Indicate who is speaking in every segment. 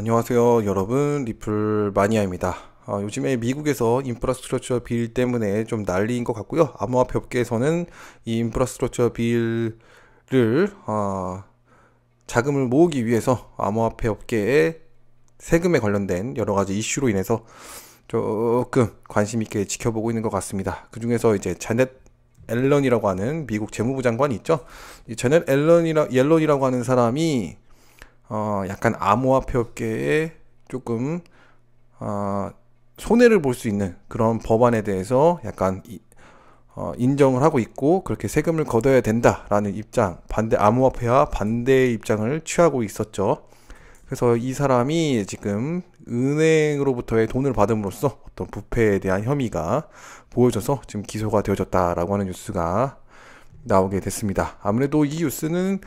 Speaker 1: 안녕하세요 여러분 리플 마니아입니다 어, 요즘에 미국에서 인프라스트럭처 빌 때문에 좀 난리인 것 같고요 암호화폐 업계에서는 이 인프라스트럭처 빌을 어, 자금을 모으기 위해서 암호화폐 업계에 세금에 관련된 여러 가지 이슈로 인해서 조금 관심 있게 지켜보고 있는 것 같습니다 그 중에서 이제 자넷 앨런이라고 하는 미국 재무부 장관이 있죠 이 자넷 앨런이라 옐런이라고 하는 사람이 어, 약간 암호화폐 업계에 조금 어, 손해를 볼 수 있는 그런 법안에 대해서 약간 이, 어, 인정을 하고 있고 그렇게 세금을 걷어야 된다라는 입장 반대 암호화폐와 반대의 입장을 취하고 있었죠. 그래서 이 사람이 지금 은행으로부터의 돈을 받음으로써 어떤 부패에 대한 혐의가 보여져서 지금 기소가 되어졌다라고 하는 뉴스가 나오게 됐습니다. 아무래도 이 뉴스는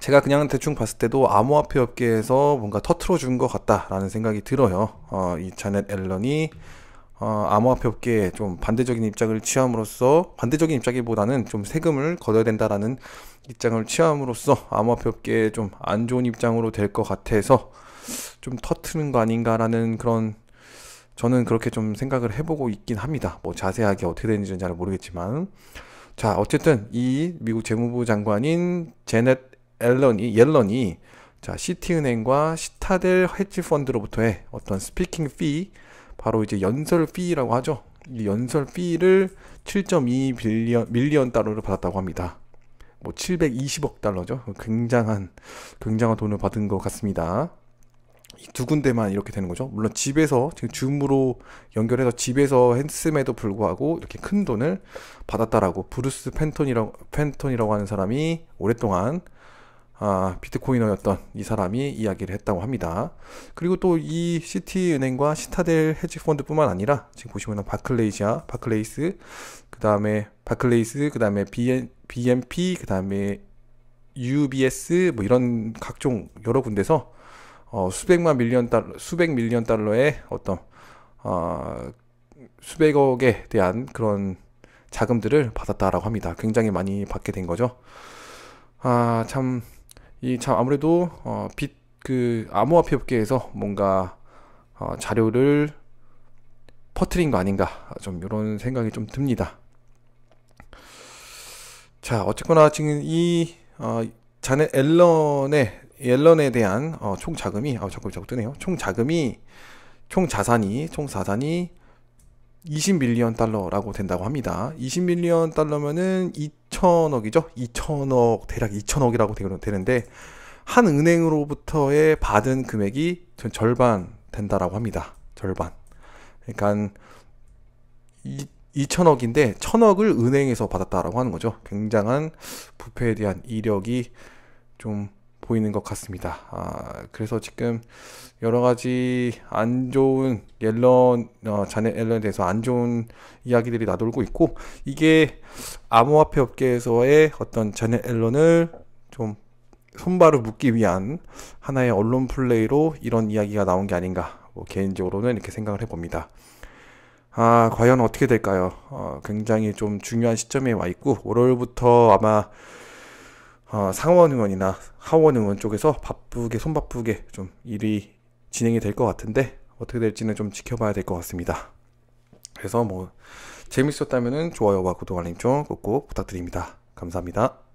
Speaker 1: 제가 그냥 대충 봤을 때도 암호화폐 업계에서 뭔가 터트려 준 것 같다라는 생각이 들어요. 어, 이 자넷 앨런이 어, 암호화폐 업계에 좀 반대적인 입장을 취함으로써 반대적인 입장이보다는 좀 세금을 걷어야 된다라는 입장을 취함으로써 암호화폐 업계에 좀 안 좋은 입장으로 될 것 같아서 좀 터트는 거 아닌가라는 그런 저는 그렇게 좀 생각을 해보고 있긴 합니다. 뭐 자세하게 어떻게 되는지는 잘 모르겠지만 자 어쨌든 이 미국 재무부 장관인 제넷 앨런이 옐런이 자 시티은행과 시타델 헤지펀드로부터의 어떤 스피킹 피 바로 이제 연설 피라고 하죠. 이 연설 피를 7.2 밀리언 달러를 받았다고 합니다. 뭐 720억 달러죠. 굉장한 굉장한 돈을 받은 것 같습니다. 두 군데만 이렇게 되는 거죠. 물론 집에서 지금 줌으로 연결해서 집에서 했음에도 불구하고 이렇게 큰 돈을 받았다라고 브루스 펜톤이라고 펜톤이라고 하는 사람이 오랫동안 아, 비트코이너였던 이 사람이 이야기를 했다고 합니다. 그리고 또 이 시티은행과 시타델 헤지펀드뿐만 아니라 지금 보시면 바클레이시아, 바클레이스, 그 다음에 바클레이스, 그 다음에 BNP, 그 다음에 UBS 뭐 이런 각종 여러 군데서 어, 수백만 밀리언 달러, 수백 밀리언 달러의 어떤 어, 수백억에 대한 그런 자금들을 받았다라고 합니다. 굉장히 많이 받게 된 거죠. 아 참. 이참 아무래도 어, 빛그 암호화폐 업계에서 뭔가 어, 자료를 퍼트린 거 아닌가 좀 이런 생각이 좀 듭니다. 자 어쨌거나 지금 이 어, 자넷 앨런의 앨런에 대한 어, 총 자금이 아 자꾸 자꾸 뜨네요. 총 자금이 총 자산이 총 자산이 20밀리언 달러라고 된다고 합니다. 20밀리언 달러면은 2천억이죠. 2천억 대략 2천억이라고 되는데 한 은행으로부터의 받은 금액이 절반 된다라고 합니다. 절반. 그러니까 2천억인데 천억을 은행에서 받았다라고 하는 거죠. 굉장한 부패에 대한 이력이 좀 보이는 것 같습니다. 아, 그래서 지금 여러 가지 안 좋은 옐런 어, 자넷 앨런에 대해서 안 좋은 이야기들이 나돌고 있고 이게 암호화폐 업계에서의 어떤 자넷 앨런을 좀 손발을 묶기 위한 하나의 언론 플레이로 이런 이야기가 나온 게 아닌가 뭐 개인적으로는 이렇게 생각을 해봅니다. 아 과연 어떻게 될까요? 어, 굉장히 좀 중요한 시점에 와 있고 월요일부터 아마 어, 상원 의원이나 하원 의원 쪽에서 바쁘게 손바쁘게 좀 일이 진행이 될 것 같은데 어떻게 될지는 좀 지켜봐야 될 것 같습니다. 그래서 뭐 재밌었다면 은 좋아요와 구독 알림 좀 꼭꼭 부탁드립니다. 감사합니다.